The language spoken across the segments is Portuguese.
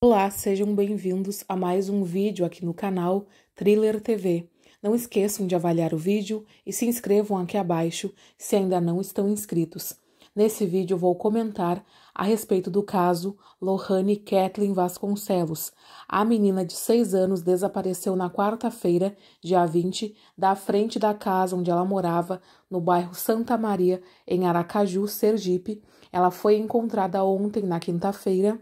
Olá, sejam bem-vindos a mais um vídeo aqui no canal Thriller TV. Não esqueçam de avaliar o vídeo e se inscrevam aqui abaixo se ainda não estão inscritos. Nesse vídeo vou comentar a respeito do caso Lohane Kathleen Vasconcelos. A menina de 6 anos desapareceu na quarta-feira, dia 20, da frente da casa onde ela morava, no bairro Santa Maria, em Aracaju, Sergipe. Ela foi encontrada ontem, na quinta-feira,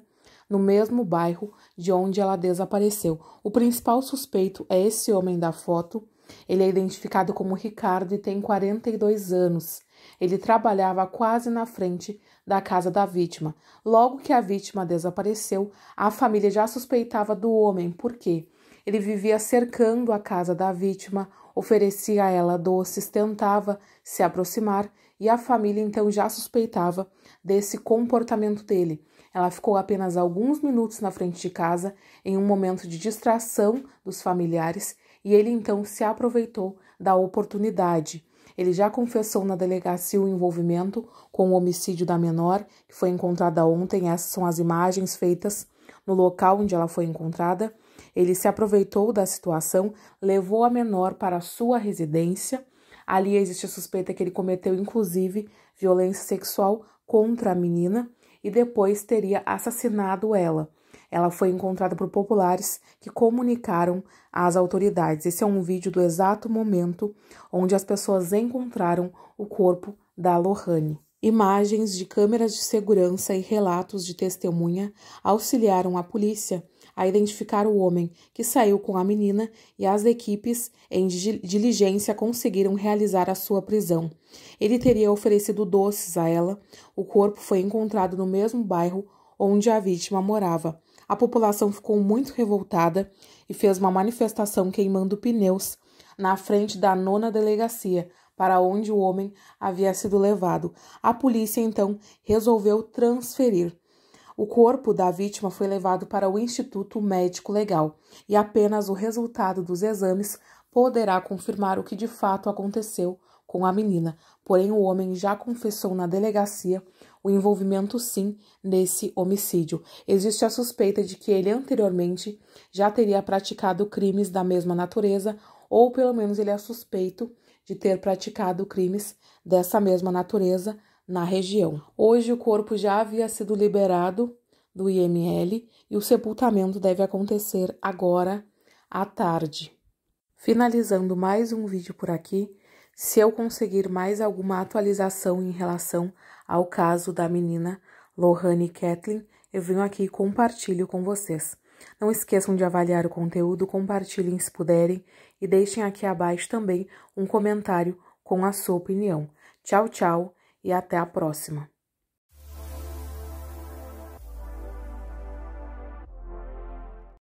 no mesmo bairro de onde ela desapareceu. O principal suspeito é esse homem da foto. Ele é identificado como Ricardo e tem 42 anos. Ele trabalhava quase na frente da casa da vítima. Logo que a vítima desapareceu, a família já suspeitava do homem, porque ele vivia cercando a casa da vítima, oferecia a ela doces, tentava se aproximar e a família então já suspeitava desse comportamento dele. Ela ficou apenas alguns minutos na frente de casa, em um momento de distração dos familiares, e ele então se aproveitou da oportunidade. Ele já confessou na delegacia o envolvimento com o homicídio da menor, que foi encontrada ontem. Essas são as imagens feitas no local onde ela foi encontrada. Ele se aproveitou da situação, levou a menor para sua residência Ali existe a suspeita que ele cometeu, inclusive, violência sexual contra a menina e depois teria assassinado ela. Ela foi encontrada por populares que comunicaram às autoridades. Esse é um vídeo do exato momento onde as pessoas encontraram o corpo da Lohane. Imagens de câmeras de segurança e relatos de testemunha auxiliaram a polícia a identificar o homem que saiu com a menina e as equipes, em diligência, conseguiram realizar a sua prisão. Ele teria oferecido doces a ela. O corpo foi encontrado no mesmo bairro onde a vítima morava. A população ficou muito revoltada e fez uma manifestação queimando pneus na frente da nona delegacia para onde o homem havia sido levado. A polícia então resolveu transferir. O corpo da vítima foi levado para o Instituto Médico Legal e apenas o resultado dos exames poderá confirmar o que de fato aconteceu com a menina. Porém, o homem já confessou na delegacia o envolvimento sim nesse homicídio. Existe a suspeita de que ele anteriormente já teria praticado crimes da mesma natureza, ou pelo menos ele é suspeito de ter praticado crimes dessa mesma natureza na região. Hoje, o corpo já havia sido liberado do IML e o sepultamento deve acontecer agora à tarde. Finalizando mais um vídeo por aqui, se eu conseguir mais alguma atualização em relação ao caso da menina Lohane Kathleen, eu venho aqui e compartilho com vocês. Não esqueçam de avaliar o conteúdo, compartilhem se puderem e deixem aqui abaixo também um comentário com a sua opinião. Tchau, tchau e até a próxima!